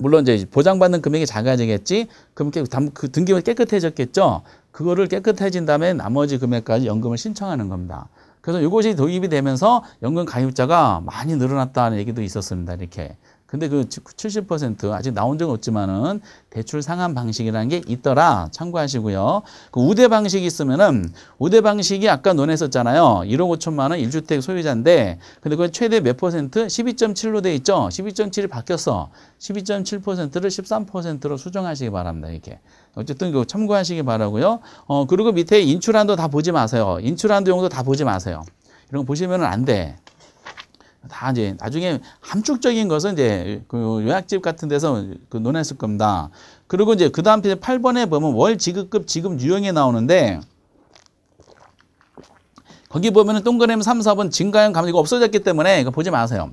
물론 이제 보장받는 금액이 작아지겠지. 그럼 그 등기가 깨끗해졌겠죠. 그거를 깨끗해진 다음에 나머지 금액까지 연금을 신청하는 겁니다. 그래서 이것이 도입이 되면서 연금 가입자가 많이 늘어났다는 얘기도 있었습니다. 이렇게. 근데 그 70% 아직 나온 적 없지만은 대출 상한 방식이라는 게 있더라. 참고하시고요. 그 우대 방식이 있으면은 우대 방식이 아까 논했었잖아요. 1억 5천만 원 1주택 소유자인데 근데 그건 최대 몇 퍼센트? 12.7로 돼 있죠. 12.7이 바뀌었어. 12.7%를 13%로 수정하시기 바랍니다. 이렇게. 어쨌든 그 참고하시기 바라고요. 어 그리고 밑에 인출한도 다 보지 마세요. 인출한도 용도 다 보지 마세요. 이런 거 보시면 안 돼. 다 이제 나중에 함축적인 것은 이제 그 요약집 같은 데서 그 논했을 겁니다. 그리고 이제 그 다음 페이지 8번에 보면 월 지급급 지급 유형에 나오는데 거기 보면은 동그라미 3, 4번 증가형 감소가 없어졌기 때문에 이거 보지 마세요.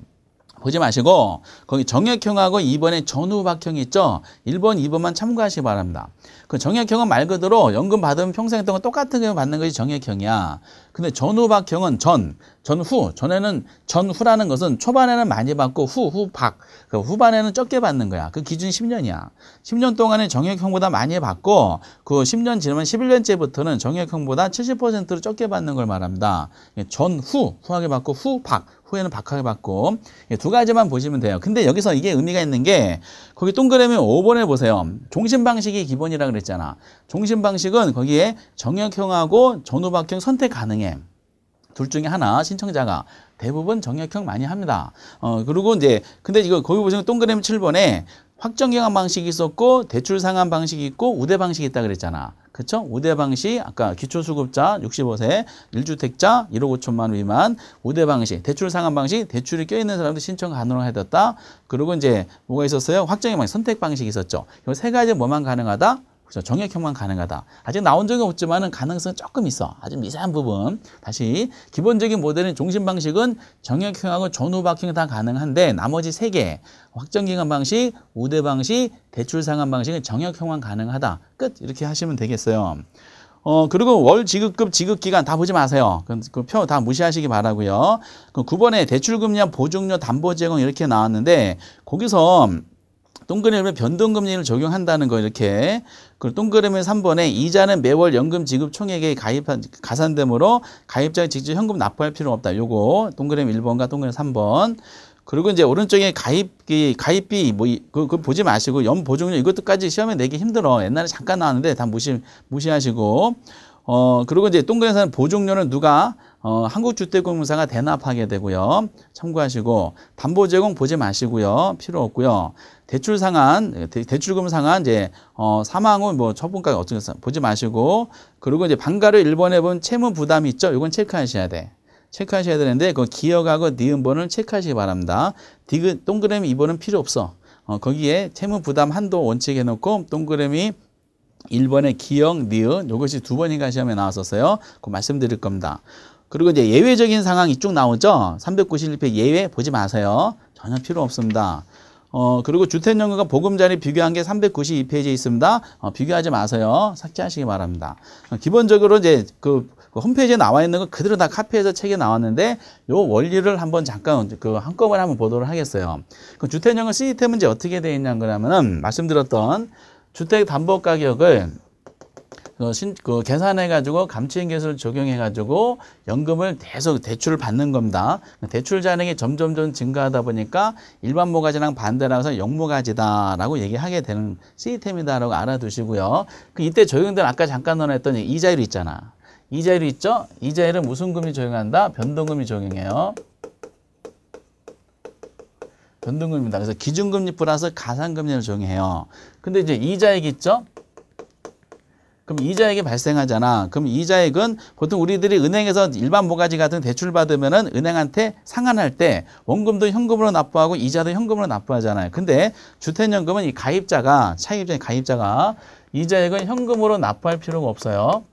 보지 마시고 거기 정액형하고 2번에 전후박형이 있죠. 1번, 2번만 참고하시기 바랍니다. 그 정액형은 말 그대로 연금 받으면 평생 동안 똑같은 경우 받는 것이 정액형이야. 근데 전후박형은 전, 전후, 전에는 전후라는 것은 초반에는 많이 받고 후, 후박, 그 후반에는 적게 받는 거야. 그 기준이 10년이야. 10년 동안에 정액형보다 많이 받고 그 10년 지나면 11년째부터는 정액형보다 70%로 적게 받는 걸 말합니다. 예, 전후, 후하게 받고 후박, 후에는 박하게 받고 예, 두 가지만 보시면 돼요. 근데 여기서 이게 의미가 있는 게 거기 동그라미 5번에 보세요. 종신방식이 기본이라 그랬잖아. 종신방식은 거기에 정역형하고 전후박형 선택 가능해. 둘 중에 하나 신청자가 대부분 정역형 많이 합니다. 어 그리고 이제 근데 이거 거기 보시면 동그라미 7번에 확정 경합 방식이 있었고 대출 상환 방식이 있고 우대 방식이 있다 그랬잖아. 그렇죠? 우대방식 아까 기초수급자 65세 1주택자 1억 5천만 원 미만 우대방식 대출 상환방식 대출이 껴있는 사람도 신청 가능하다다 그리고 이제 뭐가 있었어요? 확정의 방식 선택방식이 있었죠. 이세 가지 뭐만 가능하다? 그죠? 정액형만 가능하다. 아직 나온 적이 없지만은 가능성은 조금 있어. 아주 미세한 부분. 다시 기본적인 모델은 중심 방식은 정액형하고 전후 박형이 다 가능한데 나머지 세 개 확정 기간 방식, 우대 방식, 대출 상환 방식은 정액형만 가능하다. 끝 이렇게 하시면 되겠어요. 어 그리고 월 지급급 지급 기간 다 보지 마세요. 그표 그 다 무시하시기 바라고요. 그 9번에 대출 금리와 보증료 담보 제공 이렇게 나왔는데 거기서 동그라미 변동금리를 적용한다는 거 이렇게 그 동그라미 3번에 이자는 매월 연금 지급 총액에 가입한 가산되므로 가입자가 직접 현금 납부할 필요는 없다. 요거 동그라미 1번과 동그라미 3번 그리고 이제 오른쪽에 가입비, 가입비 뭐 그, 그 보지 마시고 연보증료 이것도까지 시험에 내기 힘들어. 옛날에 잠깐 나왔는데 다 무시 무시하시고 어 그리고 이제 동그라미에 보증료는 누가 어, 한국주택공사가 대납하게 되고요. 참고하시고 담보 제공 보지 마시고요. 필요 없고요. 대출 상한 대출금 상한 이제 어, 사망 후뭐 처분까지 어떻게 보지 마시고 그리고 이제 반가를 1번에 본 채무 부담이 있죠. 이건 체크하셔야 돼. 체크하셔야 되는데 그 기억하고 니은 번을 체크하시기 바랍니다. 디귿 동그라미 2번은 필요 없어. 어, 거기에 채무 부담 한도 원칙 해놓고 동그라미 1번에 기억, 니은 이것이 두 번인가 시험에 나왔었어요. 그 말씀드릴 겁니다. 그리고 이제 예외적인 상황이 쭉 나오죠. 3 9 1페이지 예외 보지 마세요. 전혀 필요 없습니다. 어, 그리고 주택연금과 보금자리 비교한 게 392페이지에 있습니다. 어, 비교하지 마세요. 삭제하시기 바랍니다. 어, 기본적으로 이제 그, 그, 홈페이지에 나와 있는 거 그대로 다 카피해서 책에 나왔는데 요 원리를 한번 잠깐 그 한꺼번에 한번 보도록 하겠어요. 그 주택연금 시스템은 이제 어떻게 되어 있냐면 그러면은 말씀드렸던 주택 담보 가격을 어, 신, 그 계산해가지고 감치인계수를 적용해가지고 연금을 계속 대출을 받는 겁니다. 대출 잔액이 점점점 증가하다 보니까 일반 모가지랑 반대라서 영모가지다라고 얘기하게 되는 시스템이다라고 알아두시고요. 그 이때 적용된 아까 잠깐 논했던 이자율 있잖아. 이자율 있죠? 이자율은 무슨 금이 적용한다? 변동금이 적용해요. 변동금입니다. 그래서 기준금리 플러스 가산금리를 적용해요. 근데 이제 이자액 있죠? 그럼 이자액이 발생하잖아. 그럼 이자액은 보통 우리들이 은행에서 일반 모가지 같은 대출 받으면은 은행한테 상환할 때 원금도 현금으로 납부하고 이자도 현금으로 납부하잖아요. 근데 주택연금은 이 가입자가 차입자인 가입자가 이자액은 현금으로 납부할 필요가 없어요.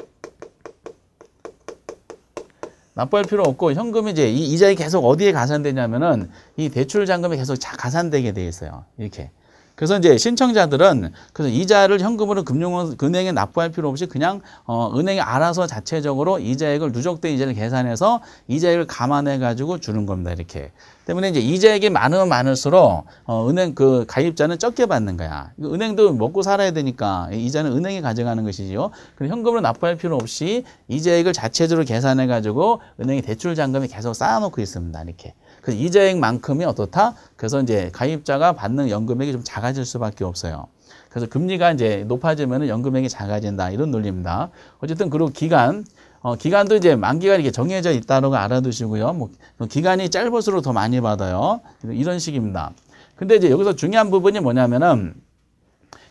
납부할 필요 없고 현금이 이제 이 이자액이 계속 어디에 가산되냐면은 이 대출 잔금이 계속 가산되게 돼 있어요. 이렇게. 그래서 이제 신청자들은 그래서 이자를 현금으로 금융은행에 납부할 필요 없이 그냥 어, 은행이 알아서 자체적으로 이자액을 누적된 이자를 계산해서 이자액을 감안해 가지고 주는 겁니다. 이렇게. 때문에 이제 이자액이 많으면 많을수록 어, 은행 그 가입자는 적게 받는 거야. 은행도 먹고 살아야 되니까 이자는 은행이 가져가는 것이지요. 그럼 현금으로 납부할 필요 없이 이자액을 자체적으로 계산해 가지고 은행이 대출 잔금이 계속 쌓아놓고 있습니다. 이렇게. 그 이자액만큼이 어떻다? 그래서 이제 가입자가 받는 연금액이 좀 작아질 수밖에 없어요. 그래서 금리가 이제 높아지면 은 연금액이 작아진다 이런 논리입니다. 어쨌든 그리고 기간 어, 기간도 이제 만기가 이렇게 정해져 있다는 거 알아두시고요. 뭐, 뭐 기간이 짧을수록 더 많이 받아요. 이런 식입니다. 근데 이제 여기서 중요한 부분이 뭐냐면은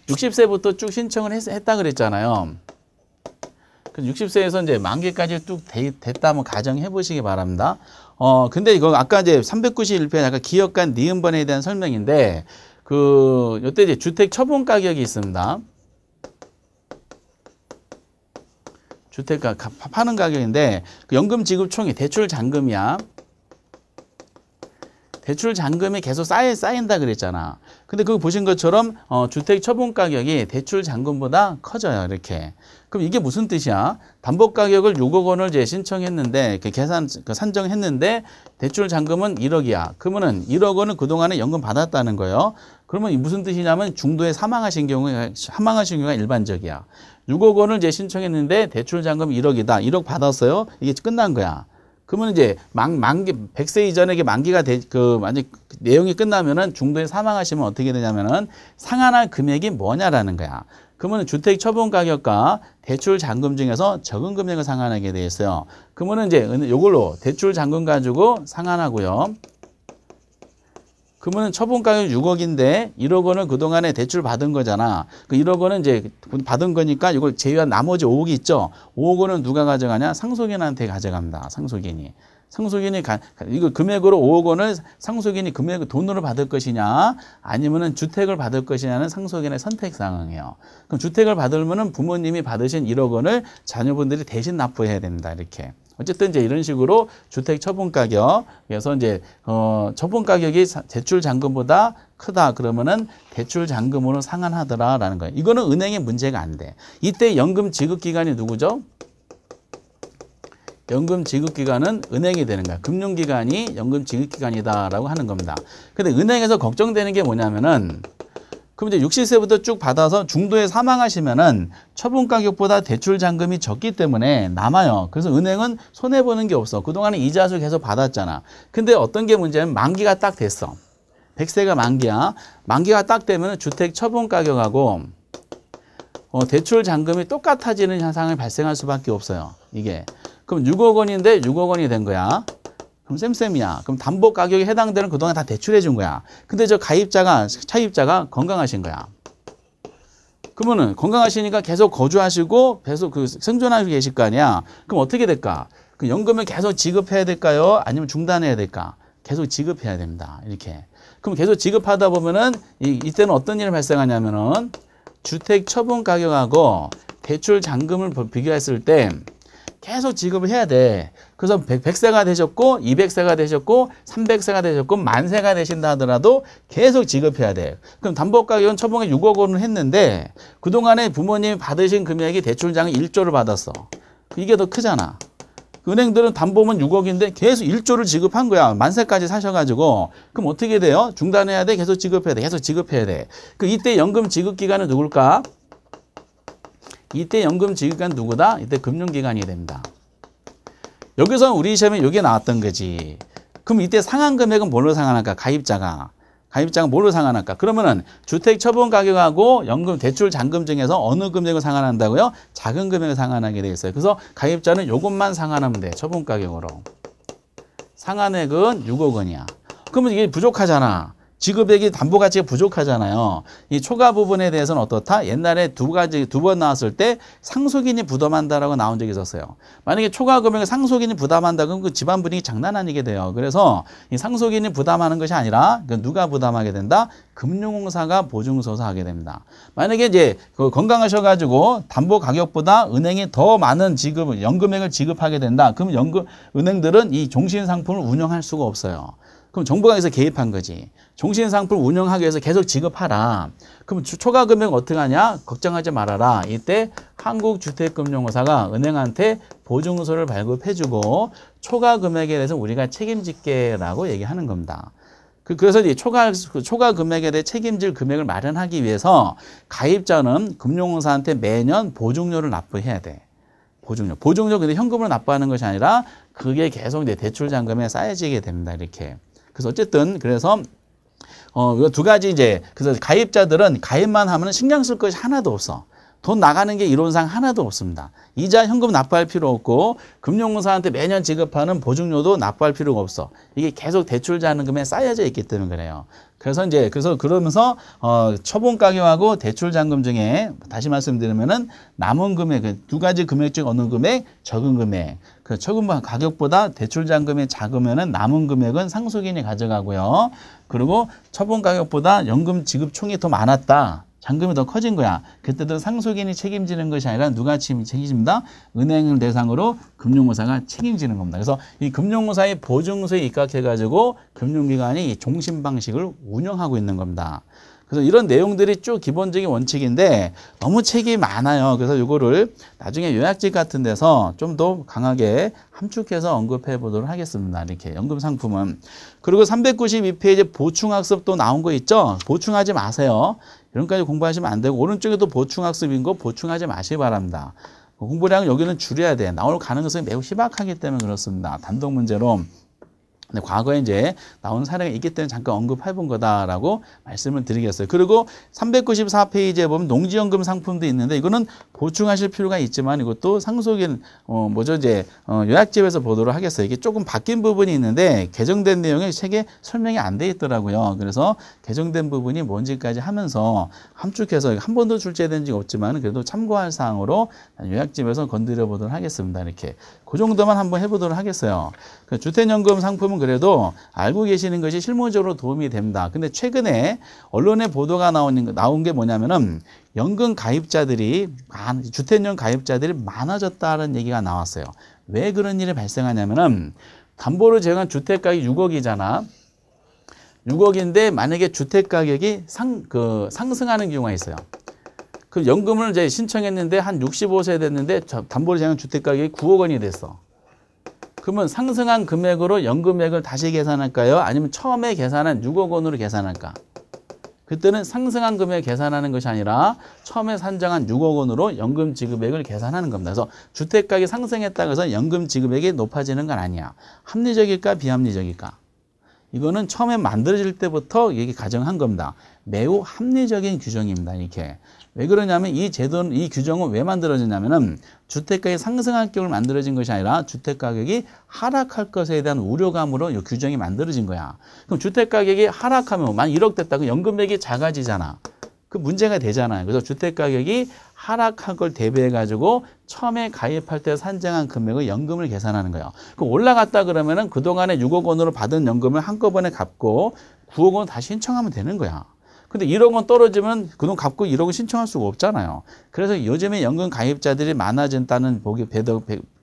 60세부터 쭉 신청을 했, 다 그랬잖아요. 그 60세에서 이제 만기까지 쭉 됐다 면 가정해 보시기 바랍니다. 어, 근데 이거 아까 이제 391편 아까 기업 간 니은번에 대한 설명인데 그 요때 이제 주택 처분 가격이 있습니다. 주택가 파는 가격인데 그 연금 지급총이 대출 잔금이야. 대출 잔금이 계속 쌓여 쌓인다 그랬잖아. 근데 그거 보신 것처럼 어, 주택 처분 가격이 대출 잔금보다 커져요. 이렇게. 그럼 이게 무슨 뜻이야? 담보 가격을 6억 원을 제 신청했는데 그 계산 그 산정했는데 대출 잔금은 1억이야. 그러면은 1억 원은 그동안에 연금 받았다는 거예요. 그러면 이 무슨 뜻이냐면 중도에 사망하신 경우에 사망하신 경우가 일반적이야. 6억 원을 제 신청했는데 대출 잔금 1억이다. 1억 받았어요. 이게 끝난 거야. 그러면 이제 만, 만기 100세 이전에 게 만기가 되, 그 만약 내용이 끝나면은 중도에 사망하시면 어떻게 되냐면은 상한한 금액이 뭐냐라는 거야. 그러면 주택 처분 가격과 대출 잔금 중에서 적은 금액을 상환하게 돼 있어요. 그러면 이제 이걸로 대출 잔금 가지고 상환하고요. 그러면 처분 가격 6억인데 1억 원은 그동안에 대출 받은 거잖아. 그 1억 원은 이제 받은 거니까 이걸 제외한 나머지 5억이 있죠. 5억 원은 누가 가져가냐? 상속인한테 가져갑니다. 상속인이. 상속인이 가, 이거 금액으로 5억 원을 상속인이 금액 돈으로 받을 것이냐 아니면은 주택을 받을 것이냐는 상속인의 선택 상황이에요. 그럼 주택을 받으면은 부모님이 받으신 1억 원을 자녀분들이 대신 납부해야 됩니다. 이렇게. 어쨌든 이제 이런 식으로 주택 처분 가격 에서 이제 어 처분 가격이 대출 잔금보다 크다 그러면은 대출 잔금으로 상환하더라라는 거예요. 이거는 은행의 문제가 안 돼. 이때 연금 지급 기간이 누구죠? 연금 지급 기간은 은행이 되는 거야. 금융 기관이 연금 지급 기간이다라고 하는 겁니다. 근데 은행에서 걱정되는 게 뭐냐면은 그럼 이제 60세부터 쭉 받아서 중도에 사망하시면은 처분 가격보다 대출 잔금이 적기 때문에 남아요. 그래서 은행은 손해 보는 게 없어. 그동안에 이자수 계속 받았잖아. 근데 어떤 게 문제냐면 만기가 딱 됐어. 100세가 만기야. 만기가 딱 되면 은 주택 처분 가격하고 어, 대출 잔금이 똑같아지는 현상을 발생할 수밖에 없어요. 이게 그럼 6억 원인데 6억 원이 된 거야. 그럼 쌤쌤이야. 그럼 담보 가격에 해당되는 그동안 다 대출해 준 거야. 근데 저 가입자가 차입자가 건강하신 거야. 그러면은 건강하시니까 계속 거주하시고 계속 그생존하고 계실 거 아니야. 그럼 어떻게 될까? 그 연금을 계속 지급해야 될까요? 아니면 중단해야 될까? 계속 지급해야 됩니다. 이렇게. 그럼 계속 지급하다 보면은 이, 이때는 어떤 일이 발생하냐면은 주택 처분 가격하고 대출 잔금을 비교했을 때 계속 지급을 해야 돼. 그래서 100, 100세가 되셨고 200세가 되셨고 300세가 되셨고 만세가 되신다 하더라도 계속 지급해야 돼. 그럼 담보가격은 처분에 6억 원을 했는데 그동안에 부모님이 받으신 금액이 대출장이 1조를 받았어. 이게 더 크잖아. 은행들은 담보면 6억인데 계속 1조를 지급한 거야. 만세까지 사셔가지고. 그럼 어떻게 돼요? 중단해야 돼? 계속 지급해야 돼? 계속 지급해야 돼. 그 이때 연금 지급 기간은 누굴까? 이때 연금 지급기간 누구다? 이때 금융기관이 됩니다. 여기서 우리 시험에 이게 나왔던 거지. 그럼 이때 상한 금액은 뭘로 상환할까? 가입자가. 가입자가 뭘로 상환할까? 그러면은 주택 처분 가격하고 연금 대출 잔금 중에서 어느 금액을 상환한다고요? 작은 금액을 상환하게 돼 있어요. 그래서 가입자는 요것만 상환하면 돼. 처분 가격으로. 상환액은 6억 원이야. 그러면 이게 부족하잖아. 지급액이 담보 가치가 부족하잖아요. 이 초과 부분에 대해서는 어떻다? 옛날에 두 가지 두 번 나왔을 때 상속인이 부담한다라고 나온 적이 있었어요. 만약에 초과 금액을 상속인이 부담한다 그러면 그 집안 분위기 장난 아니게 돼요. 그래서 이 상속인이 부담하는 것이 아니라 누가 부담하게 된다? 금융공사가 보증서서 하게 됩니다. 만약에 이제 그 건강하셔가지고 담보 가격보다 은행이 더 많은 지급 연금액을 지급하게 된다. 그럼 연금 은행들은 이 종신 상품을 운영할 수가 없어요. 그럼 정부가 여기서 개입한 거지. 종신상품 운영하기 위해서 계속 지급하라. 그럼 초과 금액 어떻게 하냐? 걱정하지 말아라. 이때 한국주택금융공사가 은행한테 보증서를 발급해주고 초과 금액에 대해서 우리가 책임질게라고 얘기하는 겁니다. 그, 그래서 이 초과, 초과 금액에 대해 책임질 금액을 마련하기 위해서 가입자는 금융공사한테 매년 보증료를 납부해야 돼. 보증료. 보증료 근데 현금으로 납부하는 것이 아니라 그게 계속 대출 잔금에 쌓여지게 됩니다. 이렇게. 그래서 어쨌든 그래서 어, 이두 가지 이제 그래서 가입자들은 가입만 하면 신경 쓸 것이 하나도 없어. 돈 나가는 게 이론상 하나도 없습니다. 이자 현금 납부할 필요 없고 금융공사한테 매년 지급하는 보증료도 납부할 필요가 없어. 이게 계속 대출 잔금에 쌓여져 있기 때문에 그래요. 그래서 이제 그래서 그러면서 어 처분 가격하고 대출 잔금 중에 다시 말씀드리면은 남은 금액 두 가지 금액 중 어느 금액 적은 금액 그 처분 가격보다 대출 잔금이 작으면은 남은 금액은 상속인이 가져가고요. 그리고 처분 가격보다 연금 지급 총이 더 많았다. 잔금이 더 커진 거야. 그때도 상속인이 책임지는 것이 아니라 누가 책임집니다? 은행을 대상으로 금융공사가 책임지는 겁니다. 그래서 이 금융공사의 보증서에 입각해가지고 금융기관이 종신 방식을 운영하고 있는 겁니다. 그래서 이런 내용들이 쭉 기본적인 원칙인데 너무 책이 많아요. 그래서 이거를 나중에 요약집 같은 데서 좀 더 강하게 함축해서 언급해 보도록 하겠습니다. 이렇게 연금 상품은. 그리고 392페이지 보충학습 도 나온 거 있죠? 보충하지 마세요. 이런까지 공부하시면 안 되고 오른쪽에도 보충학습인 거 보충하지 마시기 바랍니다. 공부량 여기는 줄여야 돼. 나올 가능성이 매우 희박하기 때문에 그렇습니다. 단독 문제로 근데 과거에 이제 나온 사례가 있기 때문에 잠깐 언급해 본 거다라고 말씀을 드리겠어요. 그리고 394페이지에 보면 농지연금 상품도 있는데 이거는 보충하실 필요가 있지만 이것도 상속인 어 뭐죠 이제 어 요약집에서 보도록 하겠어요. 이게 조금 바뀐 부분이 있는데 개정된 내용이 책에 설명이 안 돼 있더라고요. 그래서 개정된 부분이 뭔지까지 하면서 함축해서 한 번도 출제된 적 없지만 그래도 참고할 사항으로 요약집에서 건드려 보도록 하겠습니다. 이렇게 그 정도만 한번 해보도록 하겠어요. 그 주택연금 상품은 그래도 알고 계시는 것이 실무적으로 도움이 됩니다. 근데 최근에 언론에 보도가 나오는, 나온 게 뭐냐면은 연금 가입자들이, 주택용 가입자들이 많아졌다는 얘기가 나왔어요. 왜 그런 일이 발생하냐면은 담보를 제공한 주택 가격이 6억이잖아. 6억인데 만약에 주택 가격이 상, 그, 상승하는 경우가 있어요. 그 연금을 이제 신청했는데 한 65세 됐는데 담보를 제공한 주택 가격이 9억 원이 됐어. 그러면 상승한 금액으로 연금액을 다시 계산할까요? 아니면 처음에 계산한 6억 원으로 계산할까? 그때는 상승한 금액 계산하는 것이 아니라 처음에 산정한 6억 원으로 연금 지급액을 계산하는 겁니다. 그래서 주택가격이 상승했다 고해서 연금 지급액이 높아지는 건 아니야. 합리적일까 비합리적일까? 이거는 처음에 만들어질 때부터 얘기 가정한 겁니다. 매우 합리적인 규정입니다. 이렇게. 왜 그러냐면 이 제도는 이 규정은 왜 만들어졌냐면은 주택가의 상승한 경우 만들어진 것이 아니라 주택가격이 하락할 것에 대한 우려감으로 이 규정이 만들어진 거야. 그럼 주택가격이 하락하면 만 1억 됐다. 고 연금액이 작아지잖아. 그 문제가 되잖아요. 그래서 주택가격이 하락한 걸 대비해가지고 처음에 가입할 때 산정한 금액을 연금을 계산하는 거예요. 그 올라갔다 그러면은 그동안에 6억 원으로 받은 연금을 한꺼번에 갚고 9억 원 다시 신청하면 되는 거야. 근데 1억 원 떨어지면 그 돈 갚고 1억 원 신청할 수가 없잖아요. 그래서 요즘에 연금 가입자들이 많아진다는 보기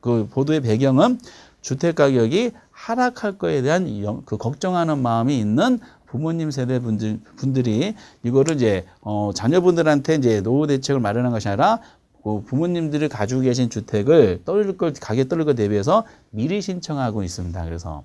그 보도의 배경은 주택 가격이 하락할 거에 대한 영, 그 걱정하는 마음이 있는 부모님 세대 분들, 분들이 이거를 이제 어, 자녀분들한테 이제 노후 대책을 마련한 것이 아니라 그 부모님들이 가지고 계신 주택을 떨릴 걸 가격 떨릴 걸 대비해서 미리 신청하고 있습니다. 그래서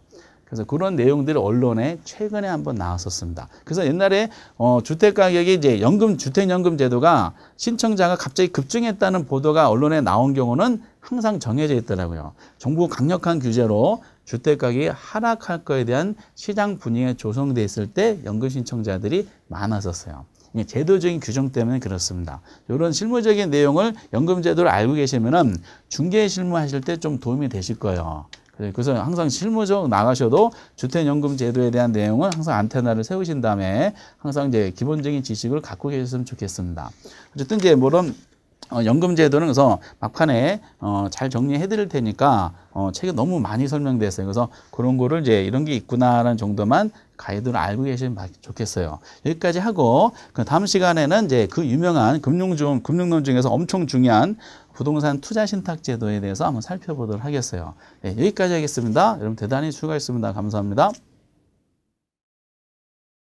그래서 그런 내용들이 언론에 최근에 한번 나왔었습니다. 그래서 옛날에 어, 주택 가격이 이제 연금 주택 연금 제도가 신청자가 갑자기 급증했다는 보도가 언론에 나온 경우는 항상 정해져 있더라고요. 정부 강력한 규제로 주택 가격이 하락할 거에 대한 시장 분위기가 조성돼 있을 때 연금 신청자들이 많았었어요. 제도적인 규정 때문에 그렇습니다. 이런 실무적인 내용을 연금제도를 알고 계시면은 중개 실무하실 때 좀 도움이 되실 거예요. 네, 그래서 항상 실무적 나가셔도 주택연금 제도에 대한 내용은 항상 안테나를 세우신 다음에 항상 이제 기본적인 지식을 갖고 계셨으면 좋겠습니다. 어쨌든 이제 뭐런 어, 연금 제도는 그래서 막판에 어, 잘 정리해 드릴 테니까 어, 책에 너무 많이 설명됐어요. 그래서 그런 거를 이제 이런 게 있구나라는 정도만 가이드를 알고 계시면 좋겠어요. 여기까지 하고 그 다음 시간에는 이제 그 유명한 금융 중 금융론 중에서 엄청 중요한 부동산 투자 신탁 제도에 대해서 한번 살펴보도록 하겠어요. 네, 여기까지 하겠습니다. 여러분 대단히 수고하셨습니다. 감사합니다.